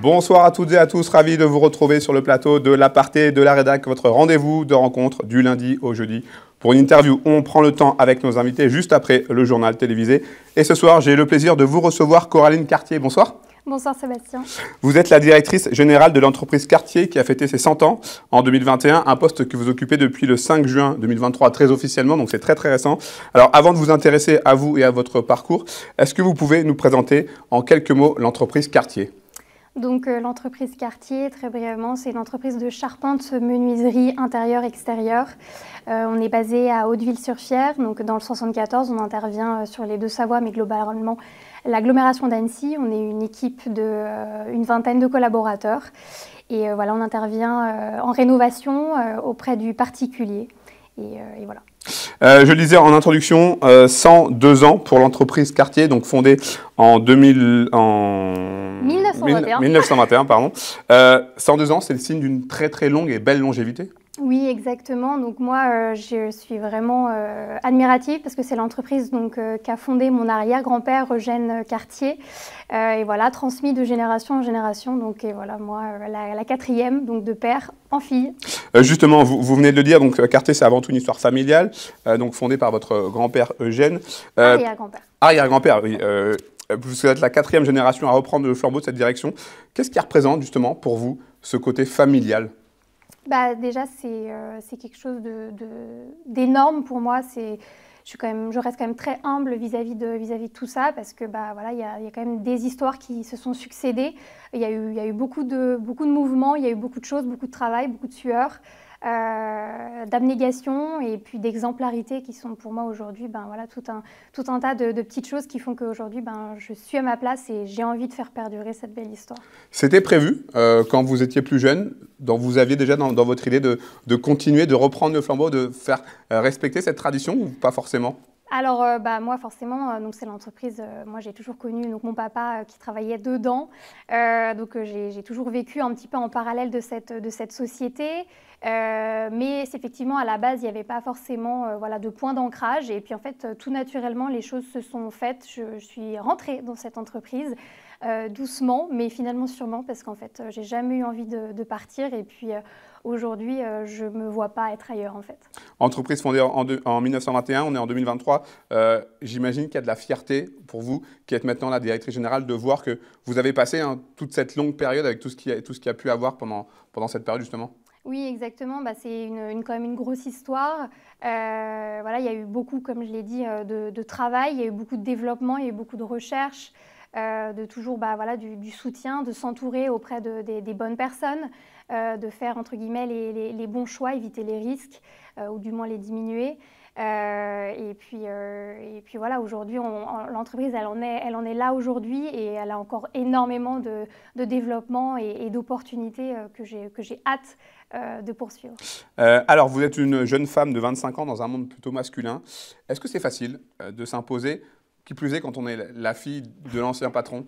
Bonsoir à toutes et à tous, ravi de vous retrouver sur le plateau de l'aparté de la rédac, votre rendez-vous de rencontre du lundi au jeudi pour une interview. On prend le temps avec nos invités juste après le journal télévisé. Et ce soir, j'ai le plaisir de vous recevoir Coraline Cartier. Bonsoir. Bonsoir Sébastien. Vous êtes la directrice générale de l'entreprise Cartier qui a fêté ses 100 ans en 2021, un poste que vous occupez depuis le 5 juin 2023 très officiellement, donc c'est très très récent. Alors avant de vous intéresser à vous et à votre parcours, est-ce que vous pouvez nous présenter en quelques mots l'entreprise Cartier donc euh, l'entreprise Cartier, très brièvement, c'est une entreprise de charpente, menuiserie intérieure, extérieure. Euh, on est basé à Hauteville-sur-Fière, donc dans le 74, on intervient euh, sur les deux Savoies, mais globalement l'agglomération d'Annecy. On est une équipe d'une une vingtaine de collaborateurs. Et voilà, on intervient en rénovation auprès du particulier. et voilà. Euh, je le disais en introduction, 102 euh, ans pour l'entreprise Cartier, donc fondée en, 2000, 1921. 1921 pardon. 102 euh, ans, c'est le signe d'une très très longue et belle longévité. Oui, exactement. Donc moi, euh, je suis vraiment euh, admirative parce que c'est l'entreprise donc euh, qu'a fondée mon arrière-grand-père Eugène Cartier et voilà transmis de génération en génération. Donc voilà moi la, quatrième donc de père en fille. justement, vous, venez de le dire. Donc Cartier, c'est avant tout une histoire familiale, donc fondée par votre grand-père Eugène. arrière-grand-père. Arrière-grand-père, oui. vous êtes la quatrième génération à reprendre le flambeau de cette direction. Qu'est-ce qui représente justement pour vous ce côté familial bah, Déjà, c'est euh, quelque chose d'énorme de, pour moi. je, suis quand même, je reste quand même très humble vis-à-vis de, vis -vis de tout ça parce que bah, voilà, il y a, y a, quand même des histoires qui se sont succédées. Il y a eu, y a eu beaucoup, de, beaucoup de mouvements, il y a eu beaucoup de choses, beaucoup de travail, beaucoup de sueur. Euh, d'abnégation et puis d'exemplarité qui sont pour moi aujourd'hui ben, voilà, tout, un, tout un tas de, petites choses qui font qu'aujourd'hui ben, je suis à ma place et j'ai envie de faire perdurer cette belle histoire. C'était prévu euh, quand vous étiez plus jeune, dont vous aviez déjà dans, votre idée de, de, continuer, de reprendre le flambeau, de faire euh, respecter cette tradition ou pas forcément alors, euh, bah, moi, forcément, euh, c'est l'entreprise, euh, moi, j'ai toujours connu donc, mon papa qui travaillait dedans. donc, j'ai toujours vécu un petit peu en parallèle de cette, société. mais effectivement, à la base, il n'y avait pas forcément voilà, de point d'ancrage. Et puis, en fait, tout naturellement, les choses se sont faites. Je, je suis rentrée dans cette entreprise. Euh, doucement, mais finalement sûrement, parce qu'en fait, euh, j'ai jamais eu envie de, partir. Et puis euh, aujourd'hui, je ne me vois pas être ailleurs, en fait. Entreprise fondée en, 1921, on est en 2023. J'imagine qu'il y a de la fierté pour vous, qui êtes maintenant la directrice générale, de voir que vous avez passé hein, toute cette longue période avec tout ce qu'il y, a pu avoir pendant, cette période, justement. Oui, exactement. Bah, c'est une, quand même une grosse histoire. voilà, il y a eu beaucoup, comme je l'ai dit, de, de, travail, il y a eu beaucoup de développement, il y a eu beaucoup de recherche. Euh, de toujours bah, voilà, du, soutien, de s'entourer auprès des, bonnes personnes, euh, de faire entre guillemets les, bons choix, éviter les risques euh, ou du moins les diminuer. et, puis, et puis voilà, aujourd'hui, l'entreprise, elle, en est, elle en est là aujourd'hui et elle a encore énormément de, développement et, d'opportunités que j'ai hâte de poursuivre. alors, vous êtes une jeune femme de 25 ans dans un monde plutôt masculin. Est-ce que c'est facile de s'imposer qui plus est quand on est la fille de l'ancien patron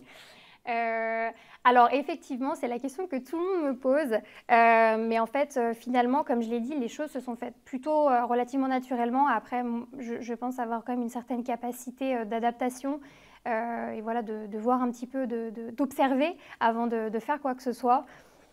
euh, alors effectivement, c'est la question que tout le monde me pose, euh, mais en fait, euh, finalement, comme je l'ai dit, les choses se sont faites plutôt relativement naturellement. Après, je, pense avoir quand même une certaine capacité d'adaptation et voilà de, voir un petit peu, d'observer de, avant de, faire quoi que ce soit.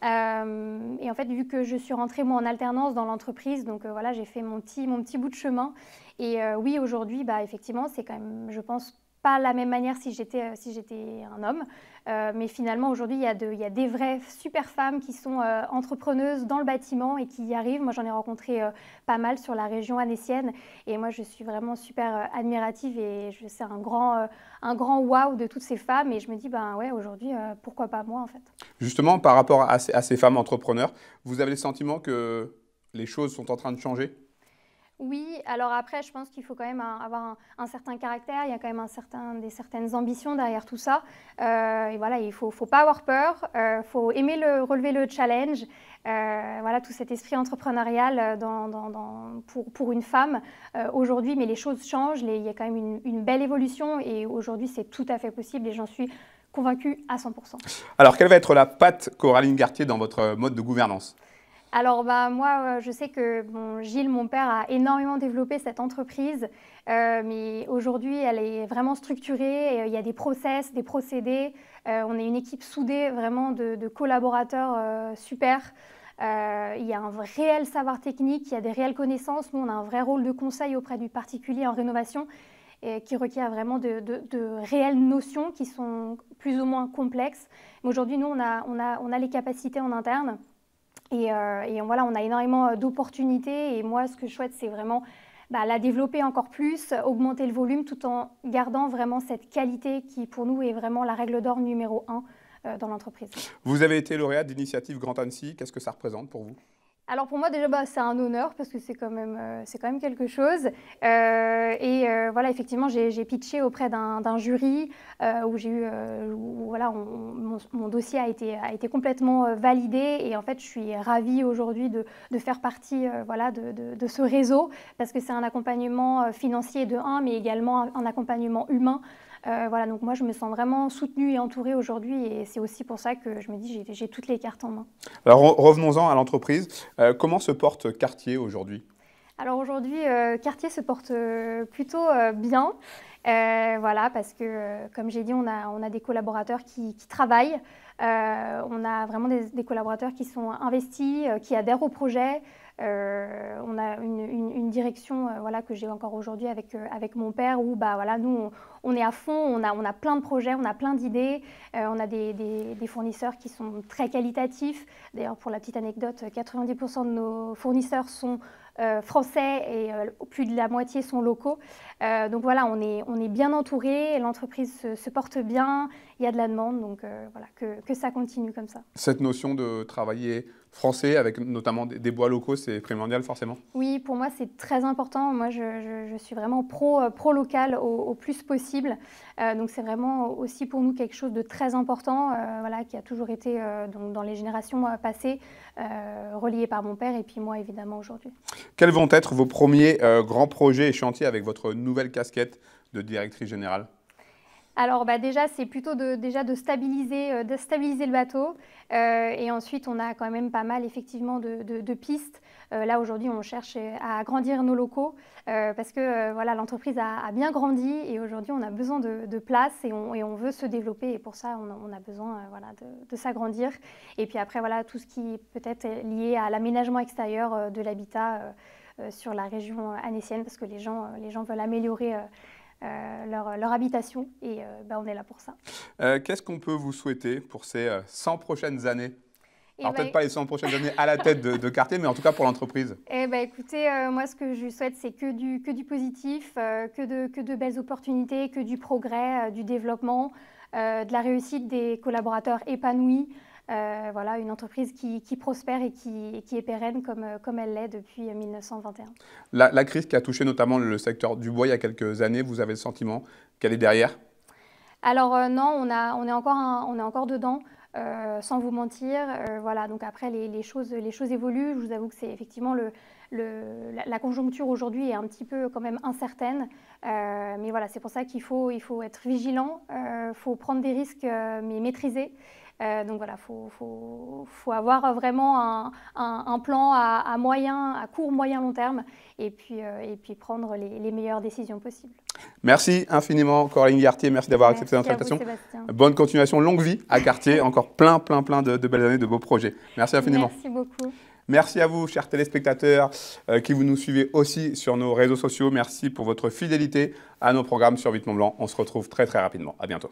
et en fait, vu que je suis rentrée moi en alternance dans l'entreprise, donc voilà, j'ai fait mon petit, mon petit bout de chemin. Et euh, oui, aujourd'hui, bah, effectivement, c'est quand même, je pense, pas la même manière si j'étais euh, si j'étais un homme. Euh, mais finalement, aujourd'hui, il y, a il y a des vraies super femmes qui sont entrepreneuses dans le bâtiment et qui y arrivent. Moi, j'en ai rencontré pas mal sur la région anécienne. Et moi, je suis vraiment super admirative et c'est un grand, un grand wow de toutes ces femmes. Et je me dis, ben ouais, aujourd'hui, pourquoi pas moi, en fait. Justement, par rapport à ces, à ces femmes entrepreneurs, vous avez le sentiment que les choses sont en train de changer oui, alors après, je pense qu'il faut quand même avoir un, certain caractère, il y a quand même un certain, des certaines ambitions derrière tout ça. Euh, et voilà, il ne faut, faut, pas avoir peur, il euh, faut aimer relever le challenge, euh, voilà, tout cet esprit entrepreneurial pour, une femme aujourd'hui. Mais les choses changent, il y a quand même une, une belle évolution et aujourd'hui, c'est tout à fait possible et j'en suis convaincue à 100%. Alors, quelle va être la patte Coraline Gartier dans votre mode de gouvernance alors bah, moi, euh, je sais que Gilles, mon père, a énormément développé cette entreprise, euh, mais aujourd'hui, elle est vraiment structurée. Euh, il y a des process, des procédés. on est une équipe soudée, vraiment de, collaborateurs super. il y a un réel savoir technique, il y a des réelles connaissances. Nous, on a un vrai rôle de conseil auprès du particulier en rénovation qui requiert vraiment de, réelles notions qui sont plus ou moins complexes. Mais aujourd'hui, nous, on a les capacités en interne. Euh, et, voilà, on a énormément euh, d'opportunités. Et moi, ce que je souhaite, c'est vraiment bah, la développer encore plus, augmenter le volume, tout en gardant vraiment cette qualité qui, pour nous, est vraiment la règle d'or numéro un euh, dans l'entreprise. Vous avez été lauréat d'initiative Grand Annecy. Qu'est-ce que ça représente pour vous alors pour moi déjà bah, c'est un honneur parce que c'est quand même euh, quelque chose euh, et euh, voilà effectivement j'ai pitché auprès d'un jury où j'ai eu mon, dossier a été complètement validé et en fait je suis ravie aujourd'hui de, faire partie de, ce réseau parce que c'est un accompagnement financier de 1 mais également un accompagnement humain euh, voilà, donc moi, je me sens vraiment soutenue et entourée aujourd'hui et c'est aussi pour ça que je me dis j'ai toutes les cartes en main. Alors revenons-en à l'entreprise. Euh, comment se porte Cartier aujourd'hui alors aujourd'hui, euh, Cartier se porte plutôt bien. voilà, parce que, comme j'ai dit, on a, on a, des collaborateurs qui travaillent. Euh, on a vraiment des, collaborateurs qui sont investis, euh, qui adhèrent au projet. Euh, on a une, direction voilà, que j'ai encore aujourd'hui avec, avec mon père où bah, voilà, nous, on, est à fond, on a, plein de projets, on a plein d'idées, on a des, fournisseurs qui sont très qualitatifs. D'ailleurs, pour la petite anecdote, 90% de nos fournisseurs sont français et plus de la moitié sont locaux. donc voilà, on est, bien entouré, l'entreprise se porte bien, il y a de la demande, donc euh, voilà, que, ça continue comme ça. Cette notion de travailler français avec notamment des, bois locaux, c'est primordial forcément Oui, pour moi c'est très important. Moi je, suis vraiment pro, euh, pro local au, plus possible. Euh, donc c'est vraiment aussi pour nous quelque chose de très important, voilà, qui a toujours été dans les générations passées, relié par mon père et puis moi évidemment aujourd'hui. Quels vont être vos premiers grands projets et chantiers avec votre nouvelle casquette de directrice générale alors bah, déjà, c'est plutôt de, déjà de stabiliser, euh, de stabiliser le bateau. Euh, et ensuite, on a quand même pas mal effectivement de, pistes. Euh, là aujourd'hui, on cherche à agrandir nos locaux parce que voilà, l'entreprise a, bien grandi et aujourd'hui, on a besoin de, de place et on, veut se développer. Et pour ça, on a, besoin voilà, de, s'agrandir. Et puis après, voilà, tout ce qui peut-être est lié à l'aménagement extérieur de l'habitat sur la région annécienne parce que les gens, les gens veulent améliorer euh, leur, habitation. Et euh, bah, on est là pour ça. Euh, qu'est-ce qu'on peut vous souhaiter pour ces 100 prochaines années eh Alors, ben, peut-être pas les 100 prochaines années à la tête de, de mais en tout cas pour l'entreprise. Eh ben écoutez, moi, ce que je souhaite, c'est que du, que du positif, que, de, que de belles opportunités, que du progrès, du développement, de la réussite des collaborateurs épanouis, euh, voilà, une entreprise qui, prospère et qui, est pérenne comme, euh, elle l'est depuis 1921. Euh, la, crise qui a touché notamment le secteur du bois il y a quelques années, vous avez le sentiment qu'elle est derrière Alors non, on, est encore on est encore dedans. sans vous mentir, voilà. Donc après, les, choses, les choses évoluent. Je vous avoue que c'est effectivement la, conjoncture aujourd'hui est un petit peu quand même incertaine. mais voilà, c'est pour ça qu'il faut, il faut être vigilant, il faut prendre des risques mais maîtriser. Euh, donc voilà, il faut, avoir vraiment un, plan à, moyen, à court, moyen, long terme et puis, euh, et puis prendre les, meilleures décisions possibles. Merci infiniment Coraline Gartier, merci d'avoir accepté notre invitation. Bonne continuation, longue vie à Cartier, encore plein, plein, plein de, belles années, de beaux projets. Merci infiniment. Merci beaucoup. Merci à vous, chers téléspectateurs, euh, qui vous nous suivez aussi sur nos réseaux sociaux. Merci pour votre fidélité à nos programmes sur Vite Mont Blanc. On se retrouve très très rapidement. À bientôt.